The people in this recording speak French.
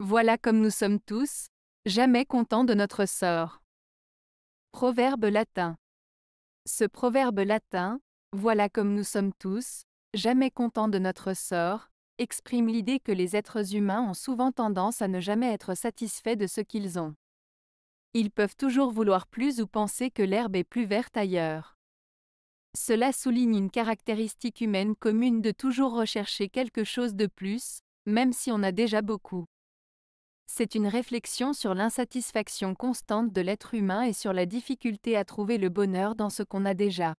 Voilà comme nous sommes tous, jamais contents de notre sort. Proverbe latin. Ce proverbe latin, voilà comme nous sommes tous, jamais contents de notre sort, exprime l'idée que les êtres humains ont souvent tendance à ne jamais être satisfaits de ce qu'ils ont. Ils peuvent toujours vouloir plus ou penser que l'herbe est plus verte ailleurs. Cela souligne une caractéristique humaine commune de toujours rechercher quelque chose de plus, même si on a déjà beaucoup c'est une réflexion sur l'insatisfaction constante de l'être humain et sur la difficulté à trouver le bonheur dans ce qu'on a déjà.